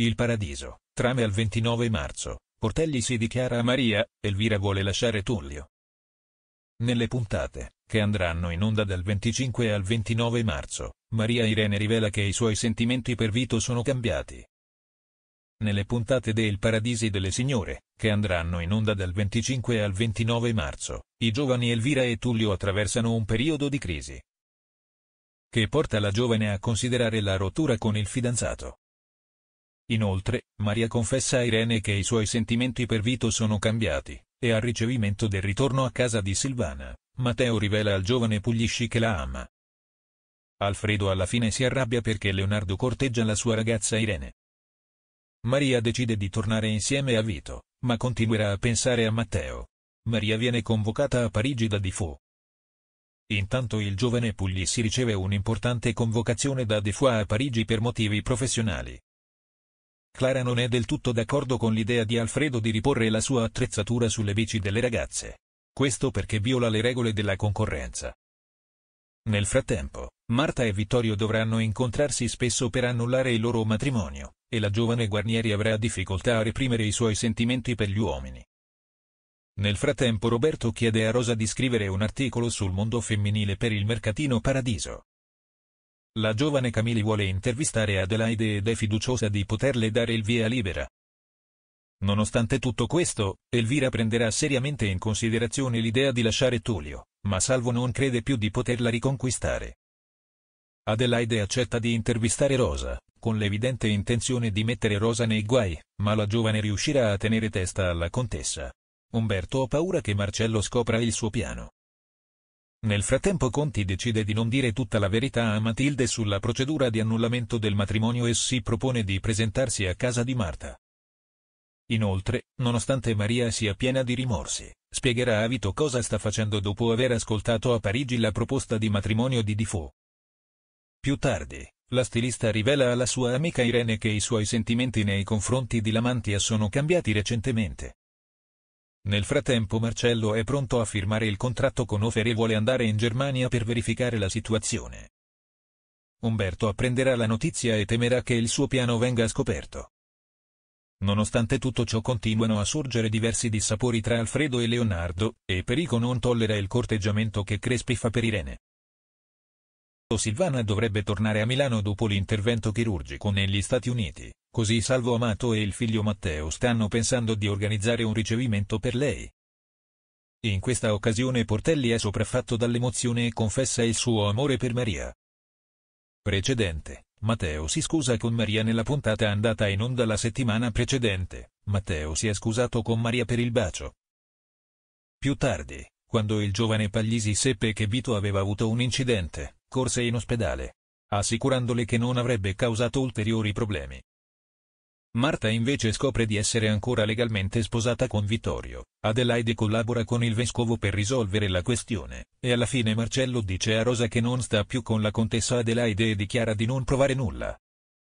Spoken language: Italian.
Il paradiso, trame al 29 marzo, Portelli si dichiara a Maria, Elvira vuole lasciare Tullio. Nelle puntate, che andranno in onda dal 25 al 29 marzo, Maria Irene rivela che i suoi sentimenti per Vito sono cambiati. Nelle puntate de del Paradisi delle Signore, che andranno in onda dal 25 al 29 marzo, i giovani Elvira e Tullio attraversano un periodo di crisi che porta la giovane a considerare la rottura con il fidanzato. Inoltre, Maria confessa a Irene che i suoi sentimenti per Vito sono cambiati, e al ricevimento del ritorno a casa di Silvana, Matteo rivela al giovane Puglisci che la ama. Alfredo alla fine si arrabbia perché Leonardo corteggia la sua ragazza Irene. Maria decide di tornare insieme a Vito, ma continuerà a pensare a Matteo. Maria viene convocata a Parigi da Defoe. Intanto il giovane Puglisi riceve un'importante convocazione da Defoe a Parigi per motivi professionali. Clara non è del tutto d'accordo con l'idea di Alfredo di riporre la sua attrezzatura sulle bici delle ragazze. Questo perché viola le regole della concorrenza. Nel frattempo, Marta e Vittorio dovranno incontrarsi spesso per annullare il loro matrimonio, e la giovane Guarnieri avrà difficoltà a reprimere i suoi sentimenti per gli uomini. Nel frattempo Roberto chiede a Rosa di scrivere un articolo sul mondo femminile per il mercatino Paradiso. La giovane Camille vuole intervistare Adelaide ed è fiduciosa di poterle dare il via libera. Nonostante tutto questo, Elvira prenderà seriamente in considerazione l'idea di lasciare Tullio, ma Salvo non crede più di poterla riconquistare. Adelaide accetta di intervistare Rosa, con l'evidente intenzione di mettere Rosa nei guai, ma la giovane riuscirà a tenere testa alla contessa. Umberto ha paura che Marcello scopra il suo piano. Nel frattempo Conti decide di non dire tutta la verità a Matilde sulla procedura di annullamento del matrimonio e si propone di presentarsi a casa di Marta. Inoltre, nonostante Maria sia piena di rimorsi, spiegherà a Vito cosa sta facendo dopo aver ascoltato a Parigi la proposta di matrimonio di Difo. Più tardi, la stilista rivela alla sua amica Irene che i suoi sentimenti nei confronti di Lamantia sono cambiati recentemente. Nel frattempo Marcello è pronto a firmare il contratto con Ofer e vuole andare in Germania per verificare la situazione. Umberto apprenderà la notizia e temerà che il suo piano venga scoperto. Nonostante tutto ciò continuano a sorgere diversi dissapori tra Alfredo e Leonardo, e Perico non tollera il corteggiamento che Crespi fa per Irene. Silvana dovrebbe tornare a Milano dopo l'intervento chirurgico negli Stati Uniti. Così Salvo Amato e il figlio Matteo stanno pensando di organizzare un ricevimento per lei. In questa occasione Portelli è sopraffatto dall'emozione e confessa il suo amore per Maria. Precedente, Matteo si scusa con Maria nella puntata andata in onda la settimana precedente, Matteo si è scusato con Maria per il bacio. Più tardi, quando il giovane Paglisi seppe che Vito aveva avuto un incidente, corse in ospedale, assicurandole che non avrebbe causato ulteriori problemi. Marta invece scopre di essere ancora legalmente sposata con Vittorio, Adelaide collabora con il vescovo per risolvere la questione, e alla fine Marcello dice a Rosa che non sta più con la contessa Adelaide e dichiara di non provare nulla,